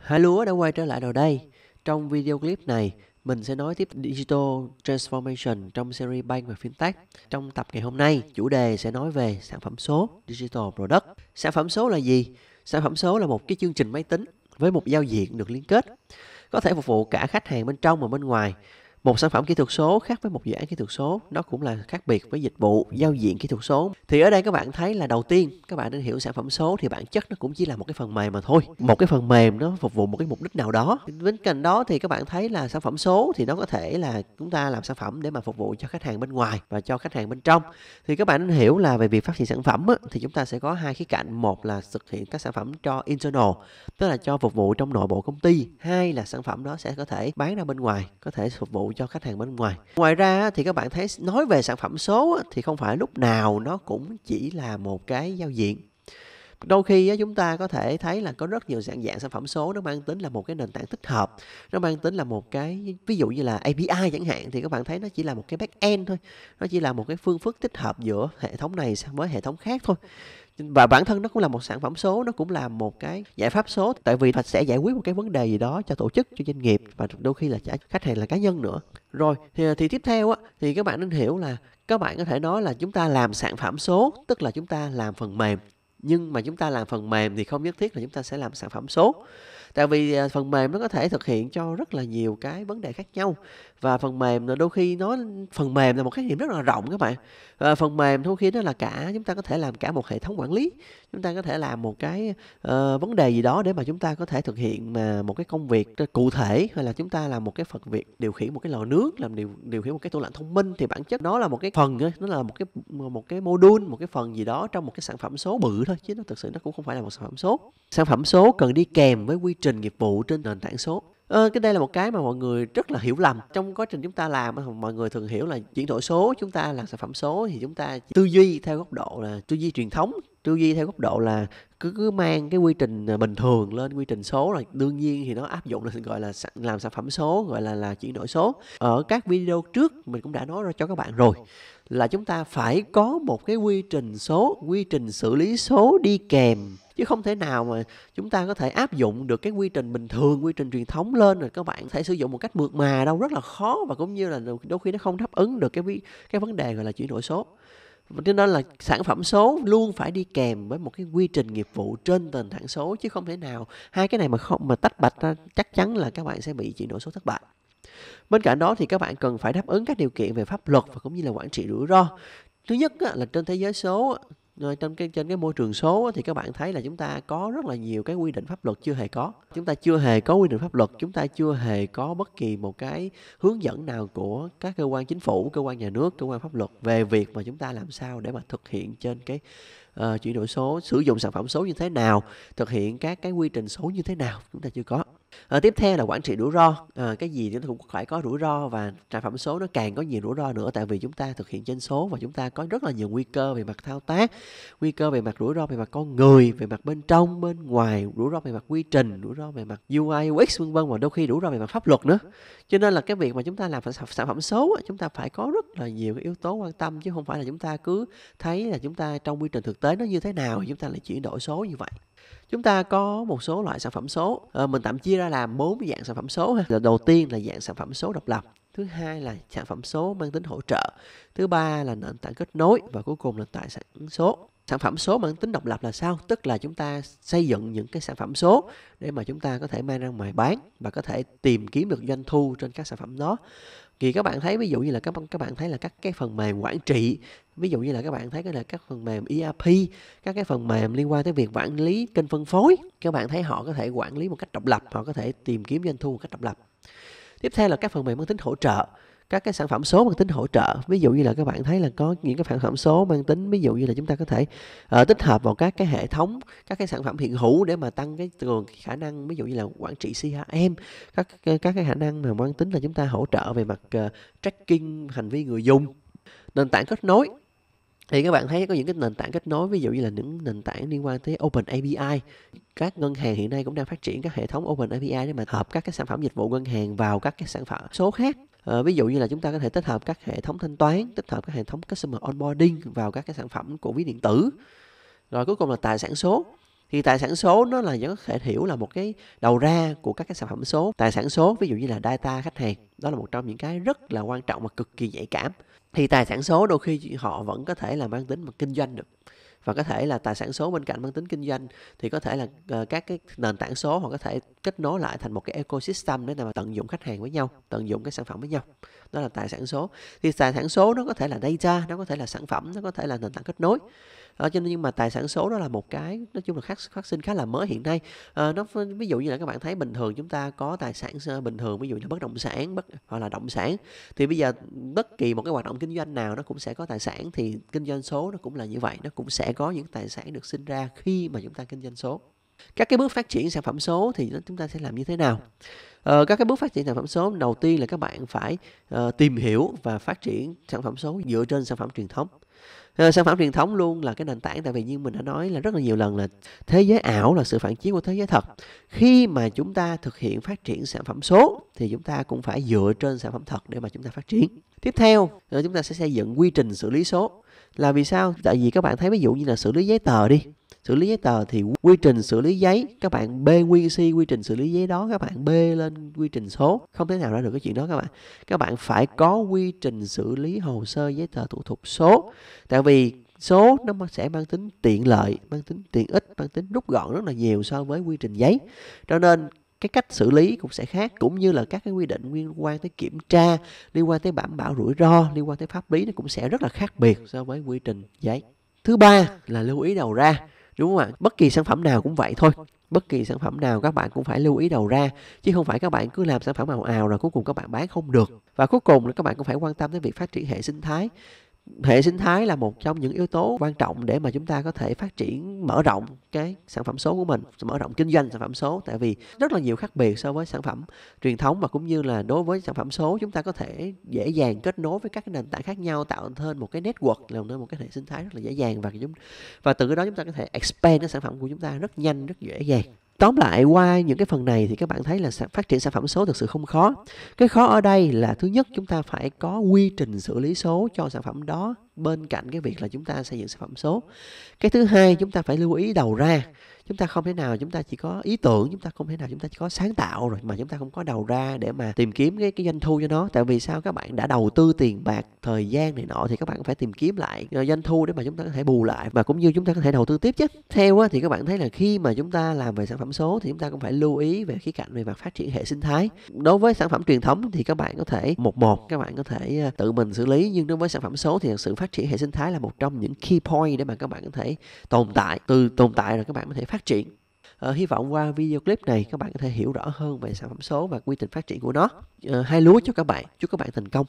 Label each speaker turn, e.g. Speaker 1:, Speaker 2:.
Speaker 1: Hai lúa đã quay trở lại rồi đây. Trong video clip này, mình sẽ nói tiếp Digital Transformation trong series Bank và Fintech. Trong tập ngày hôm nay, chủ đề sẽ nói về sản phẩm số, Digital Product. Sản phẩm số là gì? Sản phẩm số là một cái chương trình máy tính với một giao diện được liên kết có thể phục vụ cả khách hàng bên trong và bên ngoài một sản phẩm kỹ thuật số khác với một dự án kỹ thuật số nó cũng là khác biệt với dịch vụ giao diện kỹ thuật số thì ở đây các bạn thấy là đầu tiên các bạn nên hiểu sản phẩm số thì bản chất nó cũng chỉ là một cái phần mềm mà thôi một cái phần mềm nó phục vụ một cái mục đích nào đó bên cạnh đó thì các bạn thấy là sản phẩm số thì nó có thể là chúng ta làm sản phẩm để mà phục vụ cho khách hàng bên ngoài và cho khách hàng bên trong thì các bạn nên hiểu là về việc phát triển sản phẩm thì chúng ta sẽ có hai khía cạnh một là thực hiện các sản phẩm cho internal tức là cho phục vụ trong nội bộ công ty hai là sản phẩm đó sẽ có thể bán ra bên ngoài có thể phục vụ cho khách hàng bên ngoài ngoài ra thì các bạn thấy nói về sản phẩm số thì không phải lúc nào nó cũng chỉ là một cái giao diện đôi khi chúng ta có thể thấy là có rất nhiều dạng dạng sản phẩm số nó mang tính là một cái nền tảng tích hợp nó mang tính là một cái ví dụ như là API chẳng hạn thì các bạn thấy nó chỉ là một cái back end thôi nó chỉ là một cái phương thức tích hợp giữa hệ thống này với hệ thống khác thôi và bản thân nó cũng là một sản phẩm số nó cũng là một cái giải pháp số tại vì nó sẽ giải quyết một cái vấn đề gì đó cho tổ chức cho doanh nghiệp và đôi khi là trả khách hàng là cá nhân nữa rồi thì, thì tiếp theo á thì các bạn nên hiểu là các bạn có thể nói là chúng ta làm sản phẩm số tức là chúng ta làm phần mềm nhưng mà chúng ta làm phần mềm thì không nhất thiết là chúng ta sẽ làm sản phẩm số tại vì à, phần mềm nó có thể thực hiện cho rất là nhiều cái vấn đề khác nhau và phần mềm là đôi khi nó phần mềm là một khái niệm rất là rộng các bạn à, phần mềm đôi khi nó là cả chúng ta có thể làm cả một hệ thống quản lý chúng ta có thể làm một cái uh, vấn đề gì đó để mà chúng ta có thể thực hiện mà một cái công việc cụ thể hay là chúng ta làm một cái phần việc điều khiển một cái lò nước làm điều điều khiển một cái tủ lạnh thông minh thì bản chất nó là một cái phần nó là một cái một cái module một cái phần gì đó trong một cái sản phẩm số bự thôi chứ nó thực sự nó cũng không phải là một sản phẩm số sản phẩm số cần đi kèm với quy trình nghiệp vụ trên nền tảng số Ờ, cái đây là một cái mà mọi người rất là hiểu lầm trong quá trình chúng ta làm mọi người thường hiểu là chuyển đổi số chúng ta là sản phẩm số thì chúng ta tư duy theo góc độ là tư duy truyền thống tư duy theo góc độ là cứ cứ mang cái quy trình à, bình thường lên quy trình số rồi đương nhiên thì nó áp dụng là gọi là làm sản phẩm số gọi là là chuyển đổi số ở các video trước mình cũng đã nói ra cho các bạn rồi là chúng ta phải có một cái quy trình số quy trình xử lý số đi kèm chứ không thể nào mà chúng ta có thể áp dụng được cái quy trình bình thường quy trình truyền thống lên rồi các bạn thể sử dụng một cách mượt mà đâu rất là khó và cũng như là đôi khi nó không đáp ứng được cái cái vấn đề gọi là chuyển đổi số cho nên là sản phẩm số luôn phải đi kèm với một cái quy trình nghiệp vụ trên nền tảng số chứ không thể nào hai cái này mà không mà tách bạch ra chắc chắn là các bạn sẽ bị chuyển đổi số thất bại bên cạnh đó thì các bạn cần phải đáp ứng các điều kiện về pháp luật và cũng như là quản trị rủi ro thứ nhất là trên thế giới số rồi trong cái trên cái môi trường số thì các bạn thấy là chúng ta có rất là nhiều cái quy định pháp luật chưa hề có chúng ta chưa hề có quy định pháp luật chúng ta chưa hề có bất kỳ một cái hướng dẫn nào của các cơ quan chính phủ cơ quan nhà nước cơ quan pháp luật về việc mà chúng ta làm sao để mà thực hiện trên cái uh, chuyển đổi số sử dụng sản phẩm số như thế nào thực hiện các cái quy trình số như thế nào chúng ta chưa có À, tiếp theo là quản trị rủi ro. À, cái gì chúng ta cũng phải có rủi ro và sản phẩm số nó càng có nhiều rủi ro nữa tại vì chúng ta thực hiện trên số và chúng ta có rất là nhiều nguy cơ về mặt thao tác, nguy cơ về mặt rủi ro về mặt con người, về mặt bên trong, bên ngoài, rủi ro về mặt quy trình, rủi ro về mặt UI, UX vân vân và đôi khi rủi ro về mặt pháp luật nữa. Cho nên là cái việc mà chúng ta làm sản phẩm số chúng ta phải có rất là nhiều cái yếu tố quan tâm chứ không phải là chúng ta cứ thấy là chúng ta trong quy trình thực tế nó như thế nào chúng ta lại chuyển đổi số như vậy chúng ta có một số loại sản phẩm số à, mình tạm chia ra làm bốn dạng sản phẩm số ha đầu tiên là dạng sản phẩm số độc lập thứ hai là sản phẩm số mang tính hỗ trợ thứ ba là nền tảng kết nối và cuối cùng là tài sản số sản phẩm số mang tính độc lập là sao tức là chúng ta xây dựng những cái sản phẩm số để mà chúng ta có thể mang ra ngoài bán và có thể tìm kiếm được doanh thu trên các sản phẩm đó thì các bạn thấy ví dụ như là các các bạn thấy là các cái phần mềm quản trị ví dụ như là các bạn thấy cái là các phần mềm ERP các cái phần mềm liên quan tới việc quản lý kênh phân phối các bạn thấy họ có thể quản lý một cách độc lập họ có thể tìm kiếm doanh thu một cách độc lập tiếp theo là các phần mềm mang tính hỗ trợ các cái sản phẩm số mang tính hỗ trợ ví dụ như là các bạn thấy là có những cái sản phẩm số mang tính ví dụ như là chúng ta có thể uh, tích hợp vào các cái hệ thống các cái sản phẩm hiện hữu để mà tăng cái cường khả năng ví dụ như là quản trị CRM các các cái khả năng mà mang tính là chúng ta hỗ trợ về mặt uh, tracking hành vi người dùng nền tảng kết nối thì các bạn thấy có những cái nền tảng kết nối ví dụ như là những nền tảng liên quan tới Open API các ngân hàng hiện nay cũng đang phát triển các hệ thống Open API để mà hợp các cái sản phẩm dịch vụ ngân hàng vào các cái sản phẩm số khác à, ví dụ như là chúng ta có thể tích hợp các hệ thống thanh toán tích hợp các hệ thống customer onboarding vào các cái sản phẩm của ví điện tử rồi cuối cùng là tài sản số thì tài sản số nó là vẫn có thể hiểu là một cái đầu ra của các cái sản phẩm số tài sản số ví dụ như là data khách hàng đó là một trong những cái rất là quan trọng và cực kỳ nhạy cảm thì tài sản số đôi khi họ vẫn có thể là mang tính mà kinh doanh được và có thể là tài sản số bên cạnh mang tính kinh doanh thì có thể là ờ, các cái nền tảng số họ có thể kết nối lại thành một cái ecosystem để mà tận dụng khách hàng với nhau tận dụng cái sản phẩm với nhau đó là tài sản số thì tài sản số nó có thể là data nó có thể là sản phẩm nó có thể là nền tảng kết nối à, cho nên nhưng mà tài sản số đó là một cái nói chung là phát phát sinh khá là mới hiện nay à, nó ví dụ như là các bạn thấy bình thường chúng ta có tài sản bình thường ví dụ như bất động sản bất hoặc là động sản thì bây giờ bất kỳ một cái hoạt động kinh doanh nào nó cũng sẽ có tài sản thì kinh doanh số nó cũng là như vậy nó cũng sẽ có những tài sản được sinh ra khi mà chúng ta kinh doanh số các cái bước phát triển sản phẩm số thì chúng ta sẽ làm như thế nào ờ, các cái bước phát triển sản phẩm số đầu tiên là các bạn phải uh, tìm hiểu và phát triển sản phẩm số dựa trên sản phẩm truyền thống Ờ, sản phẩm truyền thống luôn là cái nền tảng tại vì như mình đã nói là rất là nhiều lần là thế giới ảo là sự phản chiếu của thế giới thật khi mà chúng ta thực hiện phát triển sản phẩm số thì chúng ta cũng phải dựa trên sản phẩm thật để mà chúng ta phát triển tiếp theo ờ, chúng ta sẽ xây dựng quy trình xử lý số là vì sao tại vì các bạn thấy ví dụ như là xử lý giấy tờ đi xử lý giấy tờ thì quy trình xử lý giấy các bạn b quy c quy trình xử lý giấy đó các bạn b lên quy trình số không thể nào ra được cái chuyện đó các bạn các bạn phải có quy trình xử lý hồ sơ giấy tờ thủ tục số tại vì số nó sẽ mang tính tiện lợi mang tính tiện ích mang tính rút gọn rất là nhiều so với quy trình giấy cho nên cái cách xử lý cũng sẽ khác cũng như là các cái quy định liên quan tới kiểm tra liên quan tới đảm bảo rủi ro liên quan tới pháp lý nó cũng sẽ rất là khác biệt so với quy trình giấy thứ ba là lưu ý đầu ra đúng không ạ bất kỳ sản phẩm nào cũng vậy thôi bất kỳ sản phẩm nào các bạn cũng phải lưu ý đầu ra chứ không phải các bạn cứ làm sản phẩm màu ào rồi cuối cùng các bạn bán không được và cuối cùng là các bạn cũng phải quan tâm tới việc phát triển hệ sinh thái hệ sinh thái là một trong những yếu tố quan trọng để mà chúng ta có thể phát triển mở rộng cái sản phẩm số của mình mở rộng kinh doanh sản phẩm số tại vì rất là nhiều khác biệt so với sản phẩm truyền thống và cũng như là đối với sản phẩm số chúng ta có thể dễ dàng kết nối với các cái nền tảng khác nhau tạo thêm một cái network là một cái hệ sinh thái rất là dễ dàng và chúng và từ cái đó chúng ta có thể expand cái sản phẩm của chúng ta rất nhanh rất dễ dàng tóm lại qua những cái phần này thì các bạn thấy là phát triển sản phẩm số thực sự không khó cái khó ở đây là thứ nhất chúng ta phải có quy trình xử lý số cho sản phẩm đó bên cạnh cái việc là chúng ta xây dựng sản phẩm số cái thứ hai chúng ta phải lưu ý đầu ra chúng ta không thể nào chúng ta chỉ có ý tưởng chúng ta không thể nào chúng ta chỉ có sáng tạo rồi mà chúng ta không có đầu ra để mà tìm kiếm cái cái doanh thu cho nó tại vì sao các bạn đã đầu tư tiền bạc thời gian này nọ thì các bạn phải tìm kiếm lại doanh thu để mà chúng ta có thể bù lại và cũng như chúng ta có thể đầu tư tiếp chứ theo á, thì các bạn thấy là khi mà chúng ta làm về sản phẩm số thì chúng ta cũng phải lưu ý về khía cạnh về mặt phát triển hệ sinh thái đối với sản phẩm truyền thống thì các bạn có thể một một các bạn có thể tự mình xử lý nhưng đối với sản phẩm số thì sự phát phát triển hệ sinh thái là một trong những key point để mà các bạn có thể tồn tại từ tồn tại rồi các bạn có thể phát triển Ờ, hy vọng qua video clip này các bạn có thể hiểu rõ hơn về sản phẩm số và quy trình phát triển của nó. Ờ, hai lúa cho các bạn. Chúc các bạn thành công.